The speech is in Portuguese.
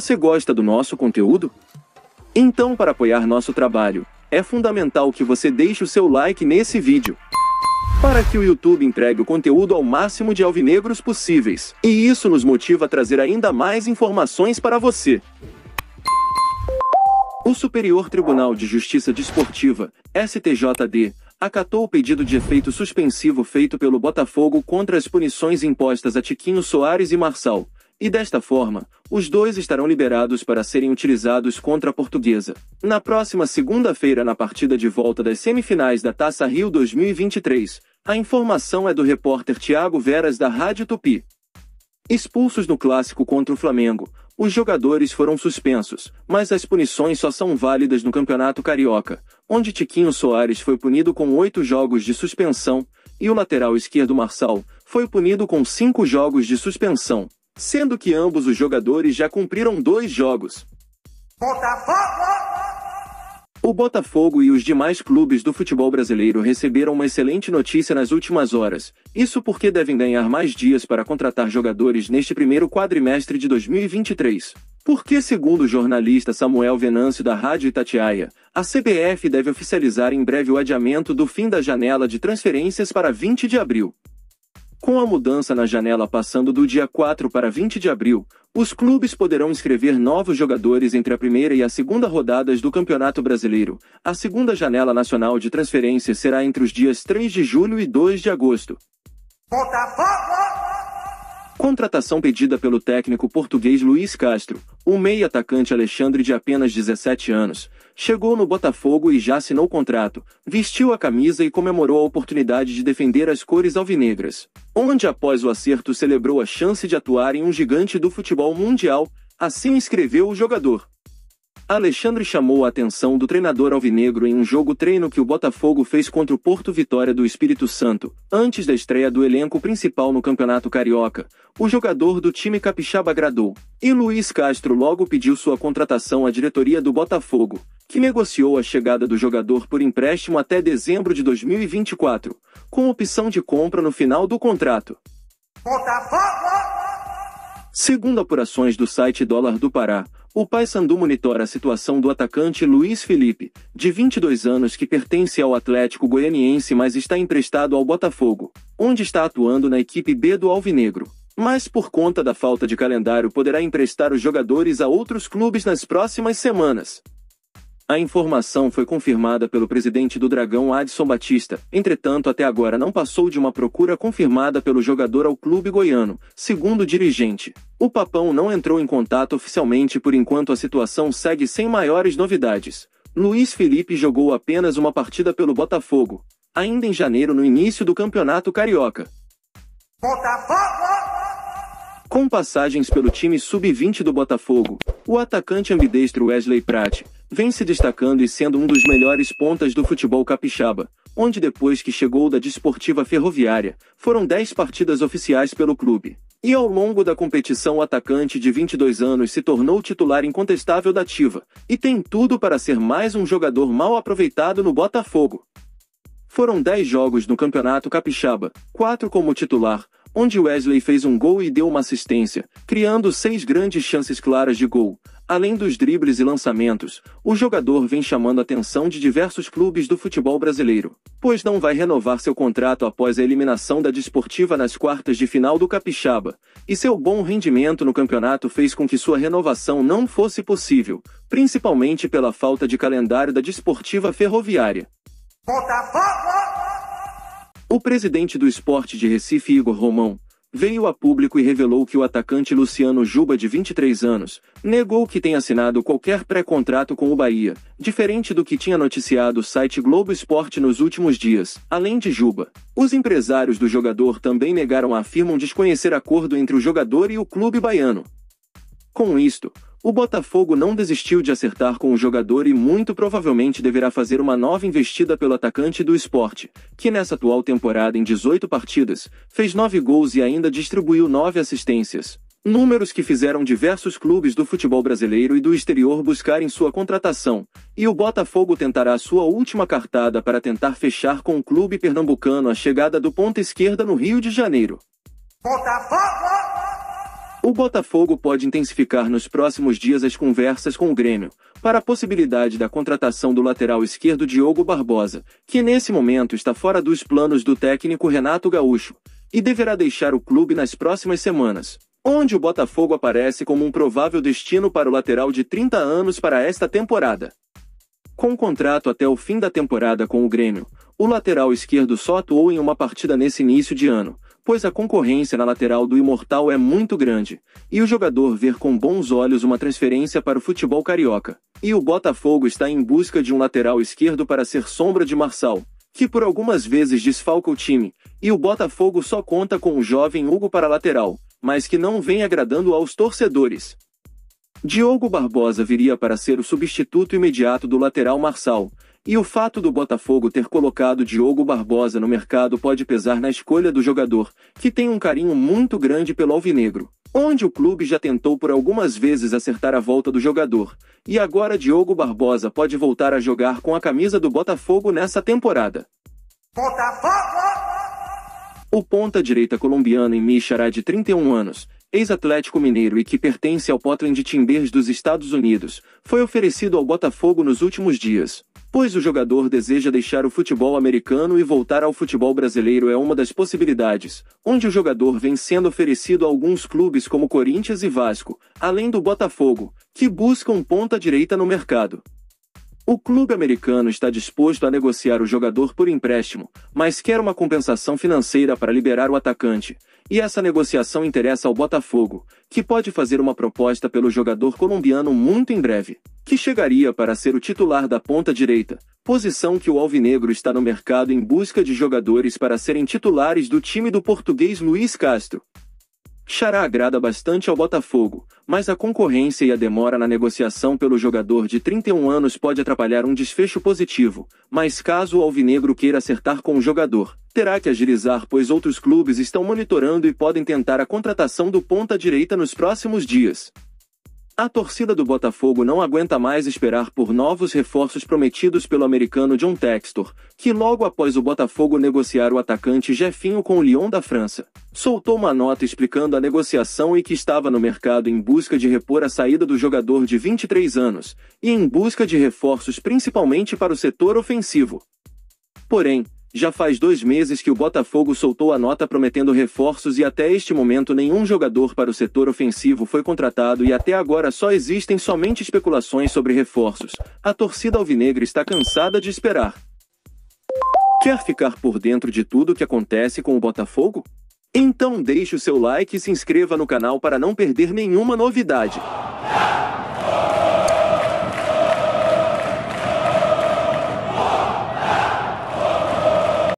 Você gosta do nosso conteúdo? Então, para apoiar nosso trabalho, é fundamental que você deixe o seu like nesse vídeo para que o YouTube entregue o conteúdo ao máximo de alvinegros possíveis. E isso nos motiva a trazer ainda mais informações para você. O Superior Tribunal de Justiça Desportiva, STJD, acatou o pedido de efeito suspensivo feito pelo Botafogo contra as punições impostas a Tiquinho Soares e Marçal, e desta forma, os dois estarão liberados para serem utilizados contra a Portuguesa. Na próxima segunda-feira, na partida de volta das semifinais da Taça Rio 2023, a informação é do repórter Tiago Veras da Rádio Tupi. Expulsos no clássico contra o Flamengo, os jogadores foram suspensos, mas as punições só são válidas no Campeonato Carioca, onde Tiquinho Soares foi punido com oito jogos de suspensão e o lateral esquerdo Marçal foi punido com cinco jogos de suspensão sendo que ambos os jogadores já cumpriram dois jogos. Botafogo! O Botafogo e os demais clubes do futebol brasileiro receberam uma excelente notícia nas últimas horas, isso porque devem ganhar mais dias para contratar jogadores neste primeiro quadrimestre de 2023. Porque, segundo o jornalista Samuel Venâncio da Rádio Itatiaia, a CBF deve oficializar em breve o adiamento do fim da janela de transferências para 20 de abril. Com a mudança na janela passando do dia 4 para 20 de abril, os clubes poderão inscrever novos jogadores entre a primeira e a segunda rodadas do Campeonato Brasileiro. A segunda janela nacional de transferência será entre os dias 3 de julho e 2 de agosto. Contratação pedida pelo técnico português Luiz Castro, o meio atacante Alexandre de apenas 17 anos, Chegou no Botafogo e já assinou contrato, vestiu a camisa e comemorou a oportunidade de defender as cores alvinegras. Onde, após o acerto, celebrou a chance de atuar em um gigante do futebol mundial, assim escreveu o jogador. Alexandre chamou a atenção do treinador alvinegro em um jogo treino que o Botafogo fez contra o Porto Vitória do Espírito Santo, antes da estreia do elenco principal no Campeonato Carioca. O jogador do time capixaba agradou, e Luiz Castro logo pediu sua contratação à diretoria do Botafogo, que negociou a chegada do jogador por empréstimo até dezembro de 2024, com opção de compra no final do contrato. Segundo apurações do site Dólar do Pará, o Paysandu monitora a situação do atacante Luiz Felipe, de 22 anos que pertence ao Atlético Goianiense mas está emprestado ao Botafogo, onde está atuando na equipe B do Alvinegro. Mas por conta da falta de calendário poderá emprestar os jogadores a outros clubes nas próximas semanas. A informação foi confirmada pelo presidente do Dragão Adson Batista, entretanto até agora não passou de uma procura confirmada pelo jogador ao clube goiano, segundo o dirigente. O Papão não entrou em contato oficialmente por enquanto a situação segue sem maiores novidades. Luiz Felipe jogou apenas uma partida pelo Botafogo, ainda em janeiro no início do Campeonato Carioca. Botafogo! Com passagens pelo time sub-20 do Botafogo, o atacante ambidestro Wesley Pratt vem se destacando e sendo um dos melhores pontas do futebol capixaba, onde depois que chegou da desportiva ferroviária, foram 10 partidas oficiais pelo clube. E ao longo da competição o atacante de 22 anos se tornou titular incontestável da ativa, e tem tudo para ser mais um jogador mal aproveitado no Botafogo. Foram 10 jogos no Campeonato Capixaba, 4 como titular, onde Wesley fez um gol e deu uma assistência, criando seis grandes chances claras de gol, Além dos dribles e lançamentos, o jogador vem chamando a atenção de diversos clubes do futebol brasileiro, pois não vai renovar seu contrato após a eliminação da Desportiva nas quartas de final do Capixaba, e seu bom rendimento no campeonato fez com que sua renovação não fosse possível, principalmente pela falta de calendário da Desportiva Ferroviária. Botafogo! O presidente do esporte de Recife, Igor Romão, veio a público e revelou que o atacante Luciano Juba, de 23 anos, negou que tenha assinado qualquer pré-contrato com o Bahia, diferente do que tinha noticiado o site Globo Esporte nos últimos dias, além de Juba. Os empresários do jogador também negaram afirmam desconhecer acordo entre o jogador e o clube baiano. Com isto, o Botafogo não desistiu de acertar com o jogador e muito provavelmente deverá fazer uma nova investida pelo atacante do esporte, que nessa atual temporada em 18 partidas, fez 9 gols e ainda distribuiu 9 assistências. Números que fizeram diversos clubes do futebol brasileiro e do exterior buscarem sua contratação, e o Botafogo tentará sua última cartada para tentar fechar com o clube pernambucano a chegada do ponta esquerda no Rio de Janeiro. Botafogo! O Botafogo pode intensificar nos próximos dias as conversas com o Grêmio, para a possibilidade da contratação do lateral esquerdo Diogo Barbosa, que nesse momento está fora dos planos do técnico Renato Gaúcho, e deverá deixar o clube nas próximas semanas, onde o Botafogo aparece como um provável destino para o lateral de 30 anos para esta temporada. Com o contrato até o fim da temporada com o Grêmio, o lateral esquerdo só atuou em uma partida nesse início de ano, pois a concorrência na lateral do Imortal é muito grande, e o jogador vê com bons olhos uma transferência para o futebol carioca. E o Botafogo está em busca de um lateral esquerdo para ser sombra de Marçal, que por algumas vezes desfalca o time, e o Botafogo só conta com o jovem Hugo para lateral, mas que não vem agradando aos torcedores. Diogo Barbosa viria para ser o substituto imediato do lateral Marçal, e o fato do Botafogo ter colocado Diogo Barbosa no mercado pode pesar na escolha do jogador, que tem um carinho muito grande pelo Alvinegro, onde o clube já tentou por algumas vezes acertar a volta do jogador, e agora Diogo Barbosa pode voltar a jogar com a camisa do Botafogo nessa temporada. Botafogo! O ponta-direita colombiano Emi Chará, de 31 anos, ex-atlético mineiro e que pertence ao Portland Timbers dos Estados Unidos, foi oferecido ao Botafogo nos últimos dias, Pois o jogador deseja deixar o futebol americano e voltar ao futebol brasileiro é uma das possibilidades, onde o jogador vem sendo oferecido a alguns clubes como Corinthians e Vasco, além do Botafogo, que buscam ponta direita no mercado. O clube americano está disposto a negociar o jogador por empréstimo, mas quer uma compensação financeira para liberar o atacante, e essa negociação interessa ao Botafogo, que pode fazer uma proposta pelo jogador colombiano muito em breve, que chegaria para ser o titular da ponta direita, posição que o Alvinegro está no mercado em busca de jogadores para serem titulares do time do português Luiz Castro. Xará agrada bastante ao Botafogo, mas a concorrência e a demora na negociação pelo jogador de 31 anos pode atrapalhar um desfecho positivo, mas caso o Alvinegro queira acertar com o jogador, terá que agilizar pois outros clubes estão monitorando e podem tentar a contratação do ponta-direita nos próximos dias. A torcida do Botafogo não aguenta mais esperar por novos reforços prometidos pelo americano John Textor, que logo após o Botafogo negociar o atacante Jefinho com o Lyon da França, soltou uma nota explicando a negociação e que estava no mercado em busca de repor a saída do jogador de 23 anos e em busca de reforços principalmente para o setor ofensivo. Porém, já faz dois meses que o Botafogo soltou a nota prometendo reforços e até este momento nenhum jogador para o setor ofensivo foi contratado e até agora só existem somente especulações sobre reforços. A torcida alvinegra está cansada de esperar. Quer ficar por dentro de tudo o que acontece com o Botafogo? Então deixe o seu like e se inscreva no canal para não perder nenhuma novidade.